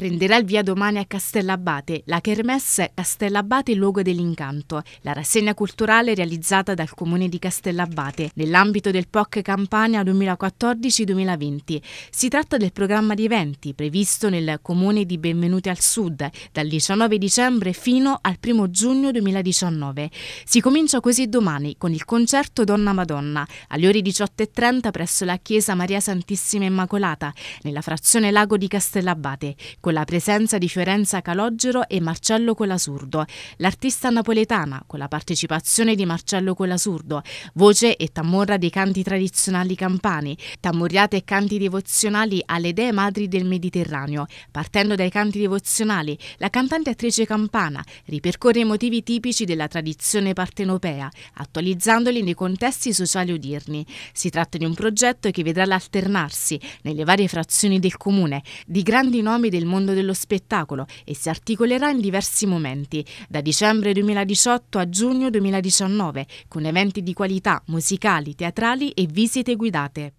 Prenderà il via domani a Castellabate la Kermesse Castellabate Luogo dell'Incanto, la rassegna culturale realizzata dal comune di Castellabate nell'ambito del POC Campania 2014-2020. Si tratta del programma di eventi previsto nel comune di Benvenuti al Sud dal 19 dicembre fino al 1 giugno 2019. Si comincia così domani con il concerto Donna Madonna alle ore 18.30 presso la chiesa Maria Santissima Immacolata nella frazione Lago di Castellabate con la presenza di Fiorenza Calogero e Marcello Colasurdo, l'artista napoletana con la partecipazione di Marcello Colasurdo, voce e tamorra dei canti tradizionali campani, tammoriate e canti devozionali alle dee madri del Mediterraneo. Partendo dai canti devozionali, la cantante attrice campana ripercorre i motivi tipici della tradizione partenopea, attualizzandoli nei contesti sociali odierni. Si tratta di un progetto che vedrà l'alternarsi nelle varie frazioni del comune di grandi nomi del mondo mondo dello spettacolo e si articolerà in diversi momenti, da dicembre 2018 a giugno 2019, con eventi di qualità musicali, teatrali e visite guidate.